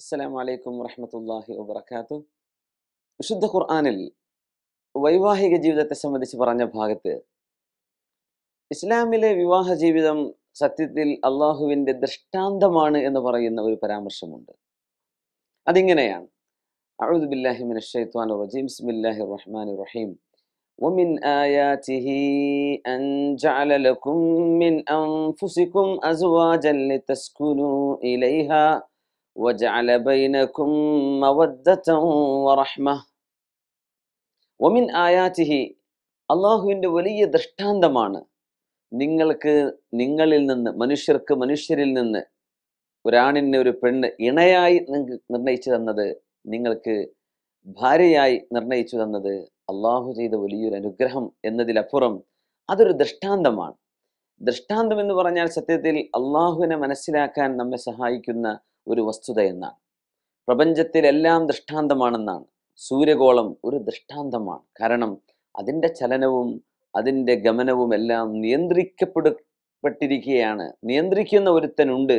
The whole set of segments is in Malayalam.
അസ്സലാമു അലൈക്കും വറഹമത്തല്ലാഹി വബർക്കാത്തു വിശുദ്ധ ഖുർആാനിൽ വൈവാഹിക ജീവിതത്തെ സംബന്ധിച്ച് പറഞ്ഞ ഭാഗത്ത് ഇസ്ലാമിലെ വിവാഹ ജീവിതം സത്യത്തിൽ അള്ളാഹുവിൻ്റെ ദൃഷ്ടാന്തമാണ് എന്ന് പറയുന്ന ഒരു പരാമർശമുണ്ട് അതിങ്ങനെയാണ് أعوذ وجعل بينكم مودة ورحمة ومن آياته ولي വലിയ ദൃഷ്ടാന്തമാണ് നിങ്ങൾക്ക് നിങ്ങളിൽ നിന്ന് മനുഷ്യർക്ക് മനുഷ്യരിൽ നിന്ന് ഒരാണിനെ ഒരു പെണ്ണ് ഇണയായി നിർണയിച്ചു തന്നത് നിങ്ങൾക്ക് ഭാര്യയായി നിർണയിച്ചു തന്നത് അള്ളാഹു ചെയ്ത വലിയൊരു അനുഗ്രഹം എന്നതിലപ്പുറം അതൊരു ദൃഷ്ടാന്തമാണ് ദൃഷ്ടാന്തം എന്ന് പറഞ്ഞാൽ സത്യത്തിൽ അള്ളാഹുവിനെ മനസ്സിലാക്കാൻ നമ്മെ സഹായിക്കുന്ന ഒരു വസ്തുതയെന്നാണ് പ്രപഞ്ചത്തിലെല്ലാം ദൃഷ്ടാന്തമാണെന്നാണ് സൂര്യഗോളം ഒരു ദൃഷ്ടാന്തമാണ് കാരണം അതിൻ്റെ ചലനവും അതിൻ്റെ ഗമനവും എല്ലാം നിയന്ത്രിക്കപ്പെടപ്പെട്ടിരിക്കുകയാണ് നിയന്ത്രിക്കുന്ന ഒരുത്തനുണ്ട്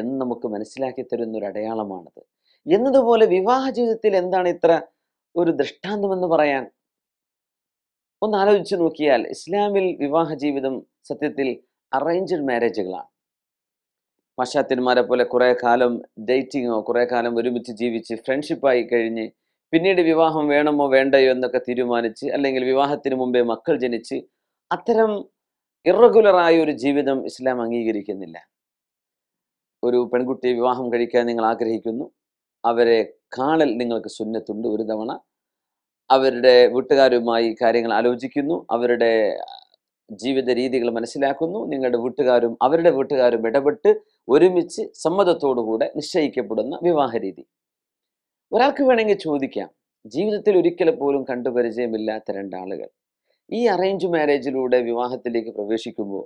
എന്ന് നമുക്ക് മനസ്സിലാക്കി തരുന്ന ഒരു അടയാളമാണത് എന്നതുപോലെ വിവാഹ ജീവിതത്തിൽ എന്താണ് ഇത്ര ഒരു ദൃഷ്ടാന്തമെന്ന് പറയാൻ ഒന്ന് ആലോചിച്ച് നോക്കിയാൽ ഇസ്ലാമിൽ വിവാഹ ജീവിതം സത്യത്തിൽ അറേഞ്ച്ഡ് മാരേജുകളാണ് പാശ്ചാത്യന്മാരെ പോലെ കുറേ കാലം ഡേറ്റിങ്ങോ കുറേ കാലം ഒരുമിച്ച് ജീവിച്ച് ഫ്രണ്ട്ഷിപ്പായി കഴിഞ്ഞ് പിന്നീട് വിവാഹം വേണമോ വേണ്ടയോ എന്നൊക്കെ തീരുമാനിച്ച് അല്ലെങ്കിൽ വിവാഹത്തിന് മുമ്പേ മക്കൾ ജനിച്ച് അത്തരം ഇറഗുലറായ ഒരു ജീവിതം ഇസ്ലാം അംഗീകരിക്കുന്നില്ല ഒരു പെൺകുട്ടിയെ വിവാഹം കഴിക്കാൻ നിങ്ങൾ ആഗ്രഹിക്കുന്നു അവരെ കാണൽ നിങ്ങൾക്ക് സുന്നത്തുണ്ട് ഒരു തവണ അവരുടെ വീട്ടുകാരുമായി കാര്യങ്ങൾ ആലോചിക്കുന്നു അവരുടെ ജീവിത രീതികൾ മനസ്സിലാക്കുന്നു നിങ്ങളുടെ വീട്ടുകാരും അവരുടെ വീട്ടുകാരും ഇടപെട്ട് ഒരുമിച്ച് സമ്മതത്തോടുകൂടെ നിശ്ചയിക്കപ്പെടുന്ന വിവാഹ രീതി ഒരാൾക്ക് വേണമെങ്കിൽ ചോദിക്കാം ജീവിതത്തിൽ ഒരിക്കൽ പോലും കണ്ടുപരിചയമില്ലാത്ത രണ്ടാളുകൾ ഈ അറേഞ്ച് മാരേജിലൂടെ വിവാഹത്തിലേക്ക് പ്രവേശിക്കുമ്പോൾ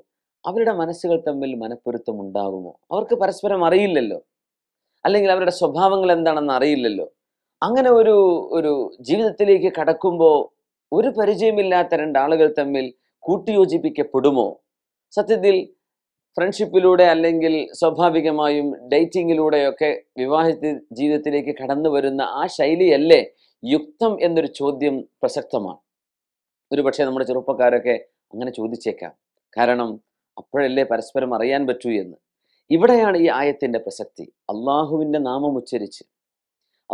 അവരുടെ മനസ്സുകൾ തമ്മിൽ മനപ്പൊരുത്തം ഉണ്ടാകുമോ അവർക്ക് പരസ്പരം അറിയില്ലല്ലോ അല്ലെങ്കിൽ അവരുടെ സ്വഭാവങ്ങൾ എന്താണെന്ന് അറിയില്ലല്ലോ അങ്ങനെ ഒരു ഒരു ജീവിതത്തിലേക്ക് കടക്കുമ്പോൾ ഒരു പരിചയമില്ലാത്ത രണ്ടാളുകൾ തമ്മിൽ കൂട്ടിയോജിപ്പിക്കപ്പെടുമോ സത്യത്തിൽ ഫ്രണ്ട്ഷിപ്പിലൂടെ അല്ലെങ്കിൽ സ്വാഭാവികമായും ഡേറ്റിങ്ങിലൂടെയൊക്കെ വിവാഹ ജീവിതത്തിലേക്ക് കടന്നു വരുന്ന ആ ശൈലിയല്ലേ യുക്തം എന്നൊരു ചോദ്യം പ്രസക്തമാണ് ഒരുപക്ഷെ നമ്മുടെ ചെറുപ്പക്കാരൊക്കെ അങ്ങനെ ചോദിച്ചേക്കാം കാരണം അപ്പോഴല്ലേ പരസ്പരം അറിയാൻ പറ്റൂ എന്ന് ഇവിടെയാണ് ഈ ആയത്തിൻ്റെ പ്രസക്തി അള്ളാഹുവിൻ്റെ നാമം ഉച്ചരിച്ച്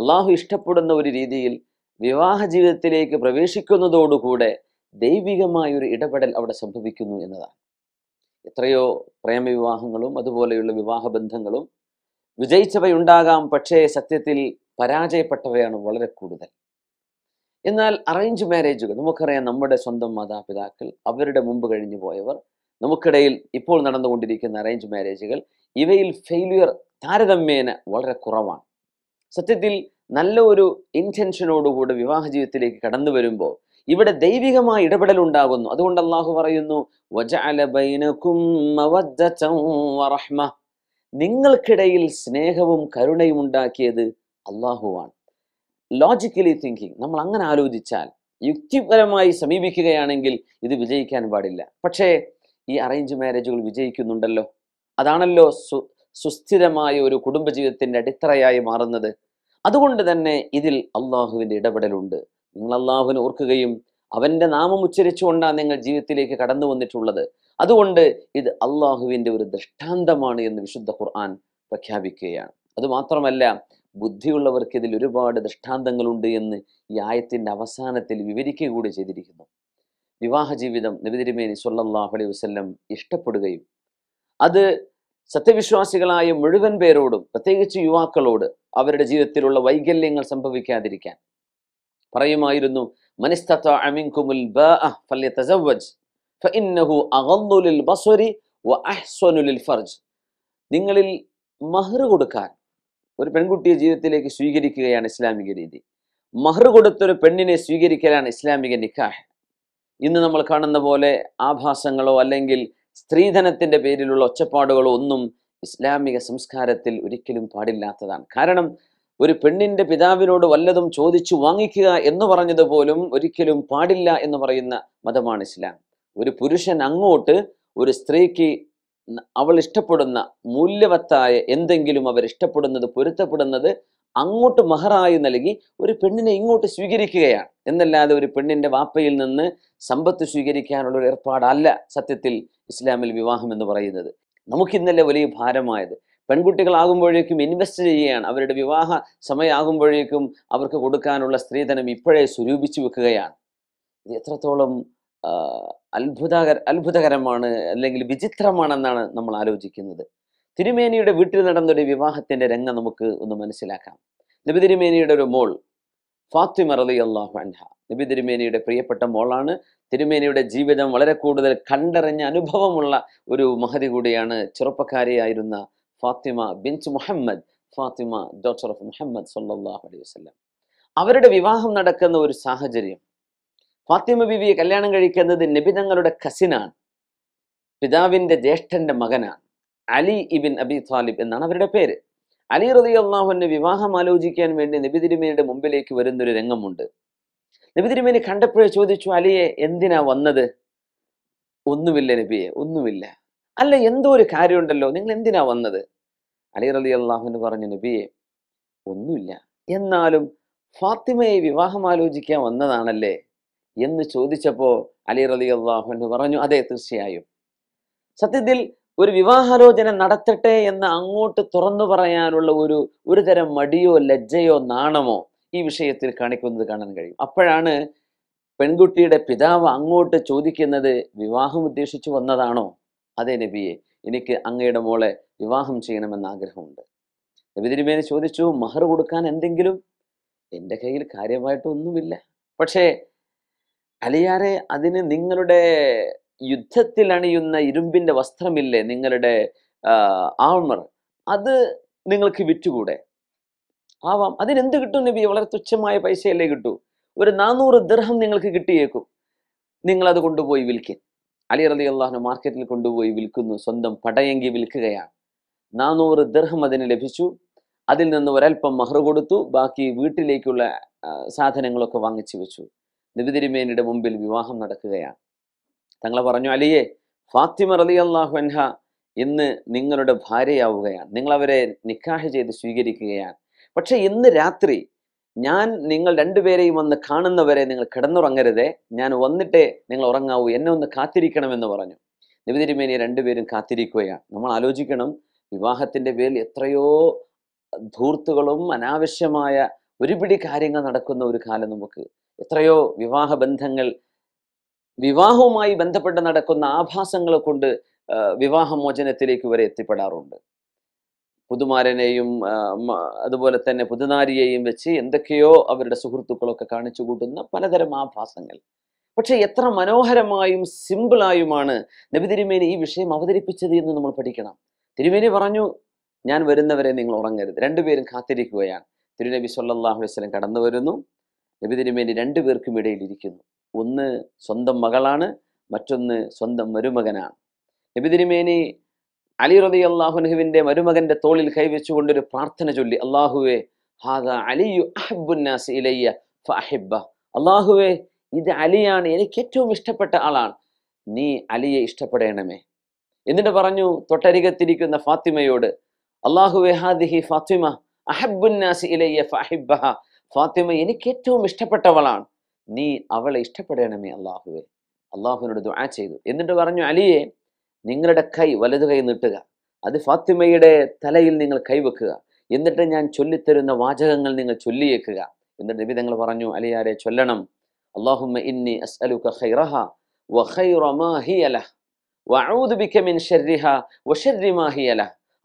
അള്ളാഹു ഇഷ്ടപ്പെടുന്ന ഒരു രീതിയിൽ വിവാഹ ജീവിതത്തിലേക്ക് പ്രവേശിക്കുന്നതോടുകൂടെ ദൈവികമായ ഒരു ഇടപെടൽ അവിടെ സംഭവിക്കുന്നു എന്നതാണ് എത്രയോ പ്രേമവിവാഹങ്ങളും അതുപോലെയുള്ള വിവാഹബന്ധങ്ങളും വിജയിച്ചവയുണ്ടാകാം പക്ഷേ സത്യത്തിൽ പരാജയപ്പെട്ടവയാണ് വളരെ കൂടുതൽ എന്നാൽ അറേഞ്ച് മാരേജുകൾ നമുക്കറിയാം നമ്മുടെ സ്വന്തം മാതാപിതാക്കൾ അവരുടെ മുമ്പ് കഴിഞ്ഞു പോയവർ നമുക്കിടയിൽ ഇപ്പോൾ നടന്നുകൊണ്ടിരിക്കുന്ന അറേഞ്ച് മാരേജുകൾ ഇവയിൽ ഫെയിലിയർ താരതമ്യേന വളരെ കുറവാണ് സത്യത്തിൽ നല്ല ഒരു ഇൻറ്റൻഷനോടുകൂടി വിവാഹ ജീവിതത്തിലേക്ക് കടന്നു വരുമ്പോൾ ഇവിടെ ദൈവികമായ ഇടപെടൽ ഉണ്ടാകുന്നു അതുകൊണ്ട് അള്ളാഹു പറയുന്നു നിങ്ങൾക്കിടയിൽ സ്നേഹവും കരുണയും ഉണ്ടാക്കിയത് അള്ളാഹുവാണ് ലോജിക്കലി തിങ്കിങ് നമ്മൾ അങ്ങനെ ആലോചിച്ചാൽ യുക്തിപരമായി സമീപിക്കുകയാണെങ്കിൽ ഇത് വിജയിക്കാൻ പാടില്ല പക്ഷേ ഈ അറേഞ്ച് മാരേജുകൾ വിജയിക്കുന്നുണ്ടല്ലോ അതാണല്ലോ സു സുസ്ഥിരമായ ഒരു കുടുംബജീവിതത്തിന്റെ അടിത്തറയായി മാറുന്നത് അതുകൊണ്ട് തന്നെ ഇതിൽ അള്ളാഹുവിൻ്റെ ഇടപെടലുണ്ട് നിങ്ങൾ അള്ളാഹുവിന് ഓർക്കുകയും അവന്റെ നാമം ഉച്ചരിച്ചുകൊണ്ടാണ് നിങ്ങൾ ജീവിതത്തിലേക്ക് കടന്നു വന്നിട്ടുള്ളത് അതുകൊണ്ട് ഇത് അള്ളാഹുവിൻ്റെ ഒരു ദൃഷ്ടാന്തമാണ് എന്ന് വിശുദ്ധ ഖുർആൻ പ്രഖ്യാപിക്കുകയാണ് അതുമാത്രമല്ല ബുദ്ധിയുള്ളവർക്ക് ഇതിൽ ഒരുപാട് ദൃഷ്ടാന്തങ്ങളുണ്ട് എന്ന് ഈ ആയത്തിൻ്റെ അവസാനത്തിൽ വിവരിക്കുക കൂടി ചെയ്തിരിക്കുന്നു വിവാഹ ജീവിതം നബിതിരുമേനി സൊല്ലാഹു അലൈഹി വസ്ല്ലം ഇഷ്ടപ്പെടുകയും അത് സത്യവിശ്വാസികളായ മുഴുവൻ പേരോടും പ്രത്യേകിച്ച് യുവാക്കളോട് അവരുടെ ജീവിതത്തിലുള്ള വൈകല്യങ്ങൾ സംഭവിക്കാതിരിക്കാൻ പറയുമായിരുന്നു നിങ്ങളിൽ മഹർ കൊടുക്കാൻ ഒരു പെൺകുട്ടിയെ ജീവിതത്തിലേക്ക് സ്വീകരിക്കുകയാണ് ഇസ്ലാമിക രീതി മഹർ കൊടുത്തൊരു പെണ്ണിനെ സ്വീകരിക്കലാണ് ഇസ്ലാമിക നിക്കാഹ് ഇന്ന് നമ്മൾ കാണുന്ന പോലെ ആഭാസങ്ങളോ അല്ലെങ്കിൽ സ്ത്രീധനത്തിന്റെ പേരിലുള്ള ഒച്ചപ്പാടുകളോ ഒന്നും ഇസ്ലാമിക സംസ്കാരത്തിൽ ഒരിക്കലും പാടില്ലാത്തതാണ് കാരണം ഒരു പെണ്ണിന്റെ പിതാവിനോട് വല്ലതും ചോദിച്ചു വാങ്ങിക്കുക എന്ന് പറഞ്ഞത് പോലും ഒരിക്കലും പാടില്ല എന്ന് പറയുന്ന മതമാണ് ഇസ്ലാം ഒരു പുരുഷൻ അങ്ങോട്ട് ഒരു സ്ത്രീക്ക് അവൾ ഇഷ്ടപ്പെടുന്ന മൂല്യവത്തായ എന്തെങ്കിലും അവർ ഇഷ്ടപ്പെടുന്നത് പൊരുത്തപ്പെടുന്നത് അങ്ങോട്ട് മഹറായി നൽകി ഒരു പെണ്ണിനെ ഇങ്ങോട്ട് സ്വീകരിക്കുകയാണ് എന്നല്ലാതെ ഒരു പെണ്ണിന്റെ വാപ്പയിൽ നിന്ന് സമ്പത്ത് സ്വീകരിക്കാനുള്ള ഒരു ഏർപ്പാടല്ല സത്യത്തിൽ ഇസ്ലാമിൽ വിവാഹം എന്ന് പറയുന്നത് നമുക്കിന്നലെ വലിയ ഭാരമായത് പെൺകുട്ടികളാകുമ്പോഴേക്കും ഇൻവെസ്റ്റ് ചെയ്യുകയാണ് അവരുടെ വിവാഹ സമയമാകുമ്പോഴേക്കും അവർക്ക് കൊടുക്കാനുള്ള സ്ത്രീധനം ഇപ്പോഴേ സ്വരൂപിച്ചു വെക്കുകയാണ് ഇത് എത്രത്തോളം അത്ഭുതക അത്ഭുതകരമാണ് അല്ലെങ്കിൽ വിചിത്രമാണെന്നാണ് നമ്മൾ ആലോചിക്കുന്നത് തിരുമേനിയുടെ വീട്ടിൽ നടന്നൊരു വിവാഹത്തിന്റെ രംഗം നമുക്ക് ഒന്ന് മനസ്സിലാക്കാം നബി തിരുമേനിയുടെ ഒരു മോൾ ഫാത്തിമ റലി അള്ളാഹു അൻഹ നബി തിരുമേനിയുടെ പ്രിയപ്പെട്ട മോളാണ് തിരുമേനിയുടെ ജീവിതം വളരെ കൂടുതൽ കണ്ടറിഞ്ഞ അനുഭവമുള്ള ഒരു മഹതി കൂടിയാണ് ചെറുപ്പക്കാരിയായിരുന്ന ഫാത്തിമ ബിൻസ് മുഹമ്മദ് ഫാത്തിമ ഡോട്ടർ ഓഫ് മുഹമ്മദ് സല്ലാഹു അലൈഹി വസ്ലം അവരുടെ വിവാഹം നടക്കുന്ന ഒരു സാഹചര്യം ഫാത്തിമ ബിബിയെ കല്യാണം കഴിക്കുന്നത് നബിതങ്ങളുടെ കസിനാണ് പിതാവിൻ്റെ ജ്യേഷ്ഠൻ്റെ മകനാണ് അലി ഇബിൻ അബി താലിബ് എന്നാണ് അവരുടെ പേര് അലി റതി അള്ളാഹുവിൻ്റെ വിവാഹം ആലോചിക്കാൻ വേണ്ടി നബിതിരുമേനിയുടെ മുമ്പിലേക്ക് വരുന്നൊരു രംഗമുണ്ട് നബിതിരുമേനി കണ്ടപ്പോഴേ ചോദിച്ചു അലിയെ എന്തിനാ വന്നത് ഒന്നുമില്ല നബിയെ ഒന്നുമില്ല അല്ല എന്തോ ഒരു കാര്യമുണ്ടല്ലോ നിങ്ങൾ എന്തിനാ വന്നത് അലി റലി അള്ളാഹുവിന് പറഞ്ഞു നബിയെ ഒന്നുമില്ല എന്നാലും ഫാത്തിമയെ വിവാഹം ആലോചിക്കാൻ വന്നതാണല്ലേ എന്ന് ചോദിച്ചപ്പോൾ അലി റലി അള്ളാഹു പറഞ്ഞു അതെ തീർച്ചയായും സത്യത്തിൽ ഒരു വിവാഹാലോചന നടത്തട്ടെ എന്ന് അങ്ങോട്ട് തുറന്നു പറയാനുള്ള ഒരു ഒരു തരം മടിയോ ലജ്ജയോ നാണമോ ഈ വിഷയത്തിൽ കാണിക്കുന്നത് കാണാൻ കഴിയും അപ്പോഴാണ് പെൺകുട്ടിയുടെ പിതാവ് അങ്ങോട്ട് ചോദിക്കുന്നത് വിവാഹം ഉദ്ദേശിച്ചു വന്നതാണോ അതേ നബിയെ എനിക്ക് അങ്ങയുടെ മോളെ വിവാഹം ചെയ്യണമെന്ന് ആഗ്രഹമുണ്ട് നബി ചോദിച്ചു മഹർ കൊടുക്കാൻ എന്തെങ്കിലും എൻ്റെ കയ്യിൽ കാര്യമായിട്ടൊന്നുമില്ല പക്ഷേ അലിയാരെ അതിന് നിങ്ങളുടെ യുദ്ധത്തിൽ അണിയുന്ന ഇരുമ്പിൻ്റെ വസ്ത്രമില്ലേ നിങ്ങളുടെ ആമർ അത് നിങ്ങൾക്ക് വിറ്റുകൂടെ ആവാം അതിനെന്ത് കിട്ടും നബി വളരെ തുച്ഛമായ പൈസയല്ലേ കിട്ടൂ ഒരു നാനൂറ് ദൃഹം നിങ്ങൾക്ക് കിട്ടിയേക്കും നിങ്ങളത് കൊണ്ടുപോയി വിൽക്കും അലി അലി അള്ളാഹിനെ മാർക്കറ്റിൽ കൊണ്ടുപോയി വിൽക്കുന്നു സ്വന്തം പടയങ്കി വിൽക്കുകയാണ് നാനൂറ് ദർഹം അതിന് ലഭിച്ചു അതിൽ നിന്ന് ഒരൽപ്പം മഹർ കൊടുത്തു ബാക്കി വീട്ടിലേക്കുള്ള സാധനങ്ങളൊക്കെ വാങ്ങിച്ചു വെച്ചു നിബിതിരിമേനിയുടെ മുമ്പിൽ വിവാഹം നടക്കുകയാണ് തങ്ങളെ പറഞ്ഞു അലിയെ ഫാത്തിമ അലി അള്ളാഹു അൻഹ ഇന്ന് നിങ്ങളുടെ ഭാര്യയാവുകയാണ് നിങ്ങൾ അവരെ നിക്കാഹ് ചെയ്ത് സ്വീകരിക്കുകയാണ് പക്ഷെ ഇന്ന് രാത്രി ഞാൻ നിങ്ങൾ രണ്ടുപേരെയും വന്ന് കാണുന്നവരെ നിങ്ങൾ കിടന്നുറങ്ങരുതേ ഞാൻ വന്നിട്ടേ നിങ്ങൾ ഉറങ്ങാവൂ എന്നെ ഒന്ന് കാത്തിരിക്കണമെന്ന് പറഞ്ഞു നിബിതിരുമേനിയെ രണ്ടുപേരും കാത്തിരിക്കുകയാണ് നമ്മൾ ആലോചിക്കണം വിവാഹത്തിന്റെ പേരിൽ എത്രയോ ധൂർത്തുകളും അനാവശ്യമായ ഒരുപിടി കാര്യങ്ങൾ നടക്കുന്ന ഒരു കാലം നമുക്ക് എത്രയോ വിവാഹ ബന്ധങ്ങൾ വിവാഹവുമായി ബന്ധപ്പെട്ട് നടക്കുന്ന ആഭാസങ്ങളെ കൊണ്ട് വിവാഹമോചനത്തിലേക്ക് വരെ എത്തിപ്പെടാറുണ്ട് പുതുമാരനെയും അതുപോലെ തന്നെ പുതുനാരിയെയും വെച്ച് എന്തൊക്കെയോ അവരുടെ സുഹൃത്തുക്കളൊക്കെ കാണിച്ചു കൂട്ടുന്ന പലതരം ആഭാസങ്ങൾ പക്ഷെ എത്ര മനോഹരമായും സിമ്പിളായുമാണ് നബി തിരുമേനി ഈ വിഷയം അവതരിപ്പിച്ചത് എന്ന് നമ്മൾ പഠിക്കണം തിരുമേനി പറഞ്ഞു ഞാൻ വരുന്നവരെ നിങ്ങൾ ഉറങ്ങരുത് രണ്ടുപേരും കാത്തിരിക്കുകയാണ് തിരുനബി സല്ലാഹു വസ്ലം കടന്നു വരുന്നു നബി തിരുമേനി രണ്ടുപേർക്കും ഇടയിൽ ഇരിക്കുന്നു ഒന്ന് സ്വന്തം മകളാണ് മറ്റൊന്ന് സ്വന്തം മരുമകനാണ് നബി തിരുമേനി അലി റബി അള്ളാഹുനഹുവിന്റെ മരുമകന്റെ തോളിൽ കൈവച്ചുകൊണ്ടൊരു പ്രാർത്ഥന ചൊല്ലി അള്ളാഹുവേ അള്ളാഹുവേ അലിയു ഇത് അലിയാണ് എനിക്ക് ഏറ്റവും ഇഷ്ടപ്പെട്ട ആളാണ് നീ അലിയെ ഇഷ്ടപ്പെടേണമേ എന്നിട്ട് പറഞ്ഞു തൊട്ടരികത്തിരിക്കുന്ന ഫാത്തിമയോട് അള്ളാഹുവേ ഹാദിഹി ഫാത്തിമ അഹബ്ബുന്നാസി ഇലയ്യ ഫഹിബഹ ഫാത്തിമ എനിക്ക് ഏറ്റവും ഇഷ്ടപ്പെട്ടവളാണ് നീ അവളെ ഇഷ്ടപ്പെടേണമേ അള്ളാഹുവേ അള്ളാഹുവിനോട് ദുആ ചെയ്തു എന്നിട്ട് പറഞ്ഞു അലിയെ നിങ്ങളുടെ കൈ വലതു കൈ നീട്ടുക അത് ഫാത്തിമയുടെ തലയിൽ നിങ്ങൾ കൈവെക്കുക എന്നിട്ട് ഞാൻ ചൊല്ലിത്തരുന്ന വാചകങ്ങൾ നിങ്ങൾ ചൊല്ലിയേക്കുക എന്നിട്ട് നബി തങ്ങൾ പറഞ്ഞു അലിയാരെ ചൊല്ലണം അള്ളാഹുമ്മ ഇന്നി ബിക മിൻ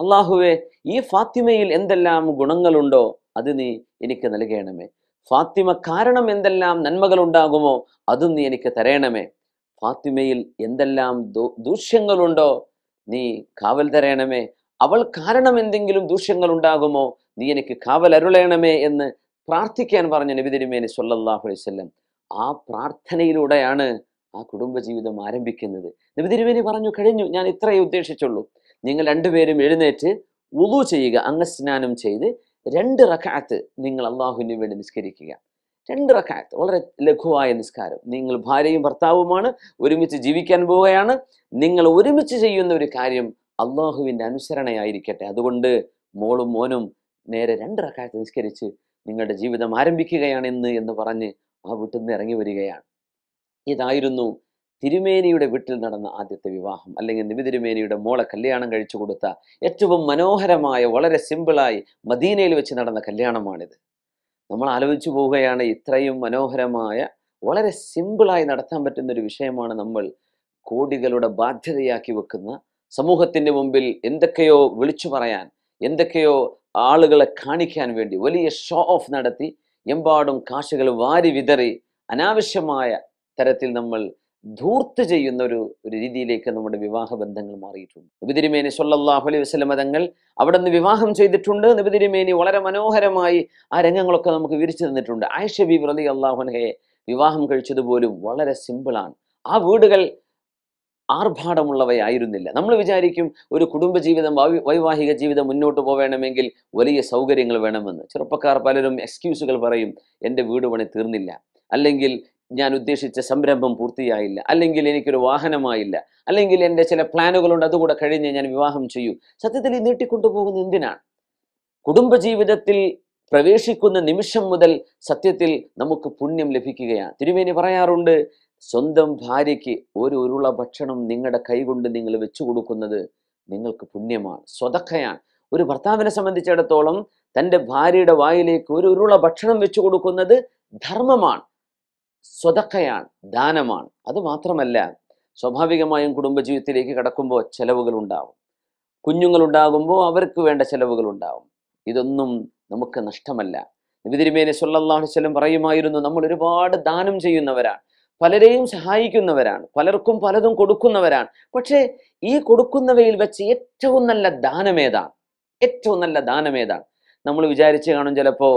അള്ളാഹുവെ ഈ ഫാത്തിമയിൽ എന്തെല്ലാം ഗുണങ്ങളുണ്ടോ അത് നീ എനിക്ക് നൽകണമേ ഫാത്തിമ കാരണം എന്തെല്ലാം നന്മകൾ ഉണ്ടാകുമോ അതും നീ എനിക്ക് തരയണമേ ഫാത്തിമയിൽ എന്തെല്ലാം ദൂഷ്യങ്ങളുണ്ടോ നീ കാവൽ തരയണമേ അവൾ കാരണം എന്തെങ്കിലും ദൂഷ്യങ്ങൾ ഉണ്ടാകുമോ നീ എനിക്ക് കാവൽ അരുളയണമേ എന്ന് പ്രാർത്ഥിക്കാൻ പറഞ്ഞ നബി തിരുമേനി സൊല്ലാഹു അലൈവല്ലം ആ പ്രാർത്ഥനയിലൂടെയാണ് ആ കുടുംബജീവിതം ആരംഭിക്കുന്നത് നബി തിരുമേനി പറഞ്ഞു കഴിഞ്ഞു ഞാൻ ഇത്രയേ ഉദ്ദേശിച്ചുള്ളൂ നിങ്ങൾ രണ്ടുപേരും എഴുന്നേറ്റ് ഉളു ചെയ്യുക അംഗസ്നാനം ചെയ്ത് രണ്ട് റക്കാത്ത് നിങ്ങൾ അള്ളാഹുവിന് വേണ്ടി നിസ്കരിക്കുക രണ്ട് റക്കാത്ത് വളരെ ലഘുവായ നിസ്കാരം നിങ്ങൾ ഭാര്യയും ഭർത്താവുമാണ് ഒരുമിച്ച് ജീവിക്കാൻ പോവുകയാണ് നിങ്ങൾ ഒരുമിച്ച് ചെയ്യുന്ന ഒരു കാര്യം അള്ളാഹുവിൻ്റെ അനുസരണയായിരിക്കട്ടെ അതുകൊണ്ട് മോളും മോനും നേരെ രണ്ട് റക്കാത്ത് നിസ്കരിച്ച് നിങ്ങളുടെ ജീവിതം ആരംഭിക്കുകയാണ് ഇന്ന് എന്ന് പറഞ്ഞ് ആ വീട്ടിൽ നിന്ന് ഇറങ്ങി വരികയാണ് ഇതായിരുന്നു തിരുമേനിയുടെ വീട്ടിൽ നടന്ന ആദ്യത്തെ വിവാഹം അല്ലെങ്കിൽ നിവി തിരുമേനിയുടെ മോളെ കല്യാണം കഴിച്ചു കൊടുത്ത ഏറ്റവും മനോഹരമായ വളരെ സിമ്പിളായി മദീനയിൽ വെച്ച് നടന്ന കല്യാണമാണിത് നമ്മൾ ആലോചിച്ചു പോവുകയാണ് ഇത്രയും മനോഹരമായ വളരെ സിമ്പിളായി നടത്താൻ പറ്റുന്ന ഒരു വിഷയമാണ് നമ്മൾ കോടികളുടെ ബാധ്യതയാക്കി വെക്കുന്ന സമൂഹത്തിൻ്റെ മുമ്പിൽ എന്തൊക്കെയോ വിളിച്ചു പറയാൻ എന്തൊക്കെയോ ആളുകളെ കാണിക്കാൻ വേണ്ടി വലിയ ഷോ ഓഫ് നടത്തി എമ്പാടും കാശുകൾ വാരി വിതറി അനാവശ്യമായ തരത്തിൽ നമ്മൾ ധൂർത്ത് ചെയ്യുന്ന ഒരു രീതിയിലേക്ക് നമ്മുടെ വിവാഹ ബന്ധങ്ങൾ മാറിയിട്ടുണ്ട് നബിതിരിമേനി സൊല്ലാഹു അലൈഹി വസ്ലമ തങ്ങൾ അവിടെ നിന്ന് വിവാഹം ചെയ്തിട്ടുണ്ട് നബിതിരിമേനി വളരെ മനോഹരമായി ആ രംഗങ്ങളൊക്കെ നമുക്ക് വിരിച്ചു തന്നിട്ടുണ്ട് ആയിഷ ബി വ്രതി അള്ളാഹുൻഹയെ വിവാഹം കഴിച്ചതുപോലും വളരെ സിമ്പിളാണ് ആ വീടുകൾ ആർഭാടമുള്ളവയായിരുന്നില്ല നമ്മൾ വിചാരിക്കും ഒരു കുടുംബജീവിതം വൈവാഹിക ജീവിതം മുന്നോട്ട് പോവേണമെങ്കിൽ വലിയ സൗകര്യങ്ങൾ വേണമെന്ന് ചെറുപ്പക്കാർ പലരും എക്സ്ക്യൂസുകൾ പറയും എൻ്റെ വീട് പണി തീർന്നില്ല അല്ലെങ്കിൽ ഞാൻ ഉദ്ദേശിച്ച സംരംഭം പൂർത്തിയായില്ല അല്ലെങ്കിൽ എനിക്കൊരു വാഹനമായില്ല അല്ലെങ്കിൽ എൻ്റെ ചില പ്ലാനുകളുണ്ട് അതുകൂടെ കഴിഞ്ഞ് ഞാൻ വിവാഹം ചെയ്യൂ സത്യത്തിൽ ഈ നീട്ടിക്കൊണ്ടുപോകുന്നത് എന്തിനാണ് കുടുംബജീവിതത്തിൽ പ്രവേശിക്കുന്ന നിമിഷം മുതൽ സത്യത്തിൽ നമുക്ക് പുണ്യം ലഭിക്കുകയാണ് തിരുമേനി പറയാറുണ്ട് സ്വന്തം ഭാര്യയ്ക്ക് ഒരു ഉരുള ഭക്ഷണം നിങ്ങളുടെ കൈകൊണ്ട് നിങ്ങൾ വെച്ചു കൊടുക്കുന്നത് നിങ്ങൾക്ക് പുണ്യമാണ് സ്വതക്കയാണ് ഒരു ഭർത്താവിനെ സംബന്ധിച്ചിടത്തോളം തൻ്റെ ഭാര്യയുടെ വായിലേക്ക് ഒരു ഉരുള ഭക്ഷണം വെച്ചു കൊടുക്കുന്നത് ധർമ്മമാണ് സ്വതക്കയാണ് ദാനമാണ് അത് മാത്രമല്ല സ്വാഭാവികമായും കുടുംബജീവിതത്തിലേക്ക് കടക്കുമ്പോൾ ചെലവുകൾ ഉണ്ടാവും കുഞ്ഞുങ്ങൾ ഉണ്ടാകുമ്പോൾ അവർക്ക് വേണ്ട ചെലവുകൾ ഉണ്ടാവും ഇതൊന്നും നമുക്ക് നഷ്ടമല്ല നിബിതിരിമേനെ സ്വല്ലാഹു സ്വലം പറയുമായിരുന്നു നമ്മൾ ഒരുപാട് ദാനം ചെയ്യുന്നവരാണ് പലരെയും സഹായിക്കുന്നവരാണ് പലർക്കും പലതും കൊടുക്കുന്നവരാണ് പക്ഷേ ഈ കൊടുക്കുന്നവയിൽ വെച്ച് ഏറ്റവും നല്ല ദാനമേതാണ് ഏറ്റവും നല്ല ദാനമേതാണ് നമ്മൾ വിചാരിച്ച് കാണും ചിലപ്പോൾ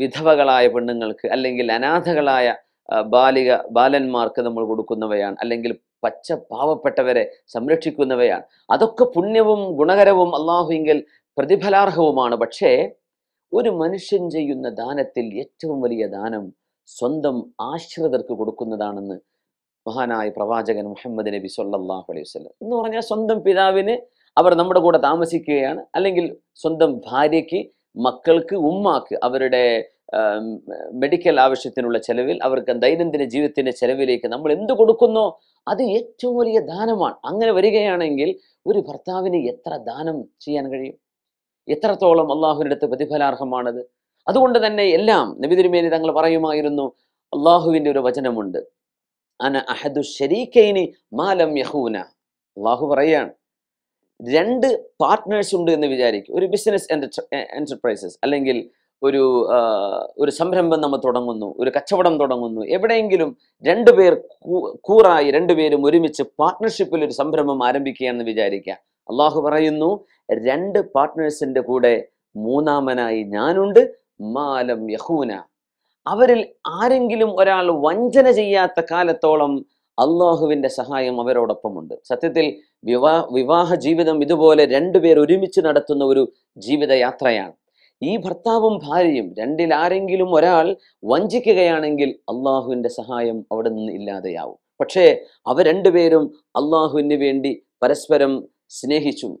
വിധവകളായ പെണ്ണുങ്ങൾക്ക് അല്ലെങ്കിൽ അനാഥകളായ ബാലിക ബാലന്മാർക്ക് നമ്മൾ കൊടുക്കുന്നവയാണ് അല്ലെങ്കിൽ പച്ച പാവപ്പെട്ടവരെ സംരക്ഷിക്കുന്നവയാണ് അതൊക്കെ പുണ്യവും ഗുണകരവും അള്ളാഹുവിങ്കിൽ പ്രതിഫലാർഹവുമാണ് പക്ഷേ ഒരു മനുഷ്യൻ ചെയ്യുന്ന ദാനത്തിൽ ഏറ്റവും വലിയ ദാനം സ്വന്തം ആശ്രിതർക്ക് കൊടുക്കുന്നതാണെന്ന് മഹാനായ പ്രവാചകൻ മുഹമ്മദ് നബി സല്ലാഹു അലൈഹി വസ്ലം എന്ന് പറഞ്ഞാൽ സ്വന്തം പിതാവിന് അവർ നമ്മുടെ കൂടെ താമസിക്കുകയാണ് അല്ലെങ്കിൽ സ്വന്തം ഭാര്യയ്ക്ക് മക്കൾക്ക് ഉമ്മാക്ക് അവരുടെ മെഡിക്കൽ ആവശ്യത്തിനുള്ള ചെലവിൽ അവർക്ക് ദൈനംദിന ജീവിതത്തിന്റെ ചെലവിലേക്ക് നമ്മൾ എന്ത് കൊടുക്കുന്നോ അത് ഏറ്റവും വലിയ ദാനമാണ് അങ്ങനെ വരികയാണെങ്കിൽ ഒരു ഭർത്താവിന് എത്ര ദാനം ചെയ്യാൻ കഴിയും എത്രത്തോളം അള്ളാഹുവിനടുത്ത് പ്രതിഫലാർഹമാണത് അതുകൊണ്ട് തന്നെ എല്ലാം നബിതിരുമേനി തങ്ങൾ പറയുമായിരുന്നു അള്ളാഹുവിൻ്റെ ഒരു വചനമുണ്ട് അന അഹദു മാലം യഹൂന അള്ളാഹു പറയാണ് രണ്ട് പാർട്ട്നേഴ്സ് ഉണ്ട് എന്ന് വിചാരിക്കും ഒരു ബിസിനസ് എന്റർപ്രൈസസ് അല്ലെങ്കിൽ ഒരു ഒരു സംരംഭം നമ്മൾ തുടങ്ങുന്നു ഒരു കച്ചവടം തുടങ്ങുന്നു എവിടെയെങ്കിലും രണ്ടുപേർ കൂറായി രണ്ടുപേരും ഒരുമിച്ച് പാർട്ട്ണർഷിപ്പിൽ ഒരു സംരംഭം ആരംഭിക്കുകയാണെന്ന് വിചാരിക്കുക അള്ളാഹു പറയുന്നു രണ്ട് പാർട്ട്നേഴ്സിന്റെ കൂടെ മൂന്നാമനായി ഞാനുണ്ട് മാലം യഹൂന അവരിൽ ആരെങ്കിലും ഒരാൾ വഞ്ചന ചെയ്യാത്ത കാലത്തോളം അള്ളാഹുവിന്റെ സഹായം അവരോടൊപ്പമുണ്ട് സത്യത്തിൽ വിവാ വിവാഹ ജീവിതം ഇതുപോലെ രണ്ടുപേർ ഒരുമിച്ച് നടത്തുന്ന ഒരു ജീവിതയാത്രയാണ് ഈ ഭർത്താവും ഭാര്യയും രണ്ടിൽ ആരെങ്കിലും ഒരാൾ വഞ്ചിക്കുകയാണെങ്കിൽ അള്ളാഹുവിന്റെ സഹായം അവിടെ നിന്ന് ഇല്ലാതെയാവും പക്ഷേ അവർ രണ്ടുപേരും അള്ളാഹുവിന് വേണ്ടി പരസ്പരം സ്നേഹിച്ചും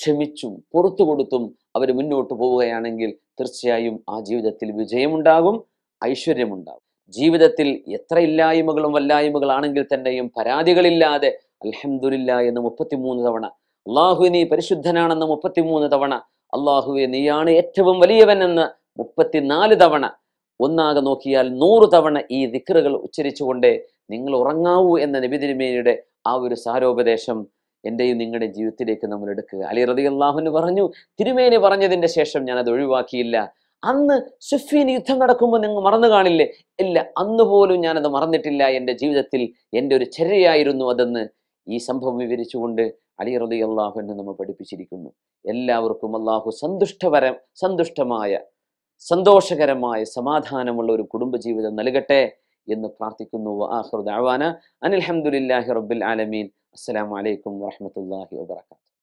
ക്ഷമിച്ചും പുറത്തു കൊടുത്തും അവർ മുന്നോട്ട് പോവുകയാണെങ്കിൽ തീർച്ചയായും ആ ജീവിതത്തിൽ വിജയമുണ്ടാകും ഐശ്വര്യമുണ്ടാകും ജീവിതത്തിൽ എത്ര ഇല്ലായ്മകളും വല്ലായ്മകളാണെങ്കിൽ തന്നെയും പരാതികളില്ലാതെ അലഹമുല്ല എന്ന് മുപ്പത്തിമൂന്ന് തവണ അള്ളാഹു നീ പരിശുദ്ധനാണെന്ന് മുപ്പത്തിമൂന്ന് തവണ അള്ളാഹുവെ നീയാണ് ഏറ്റവും വലിയവൻ എന്ന് മുപ്പത്തിനാല് തവണ ഒന്നാകെ നോക്കിയാൽ നൂറ് തവണ ഈ ദിക്കറുകൾ ഉച്ചരിച്ചുകൊണ്ട് നിങ്ങൾ ഉറങ്ങാവൂ എന്ന നബിതിരുമേനിയുടെ ആ ഒരു സാരോപദേശം എൻ്റെയും നിങ്ങളുടെ ജീവിതത്തിലേക്ക് നമ്മൾ എടുക്കുക അലി റതി അള്ളാഹുന് പറഞ്ഞു തിരുമേനി പറഞ്ഞതിൻ്റെ ശേഷം ഞാൻ അത് ഒഴിവാക്കിയില്ല അന്ന് സുഫീൻ യുദ്ധം നടക്കുമ്പോൾ നിങ്ങൾ മറന്നു കാണില്ലേ ഇല്ല അന്ന് പോലും ഞാനത് മറന്നിട്ടില്ല എൻ്റെ ജീവിതത്തിൽ എൻ്റെ ഒരു ചെറിയായിരുന്നു അതെന്ന് ഈ സംഭവം വിവരിച്ചുകൊണ്ട് അലി റതി അള്ളാഹു എന്നെ നമ്മൾ പഠിപ്പിച്ചിരിക്കുന്നു എല്ലാവർക്കും അള്ളാഹു സന്തുഷ്ടപര സന്തുഷ്ടമായ സന്തോഷകരമായ സമാധാനമുള്ള ഒരു കുടുംബജീവിതം നൽകട്ടെ എന്ന് പ്രാർത്ഥിക്കുന്നു ആഹ്റുദ് അവാന അനിൽഹമുല്ലാഹി റബ്ബിൽ ആലമീൻ അസ്സലാമലൈക്കും വാഹമത്തല്ലാഹി വാത്തു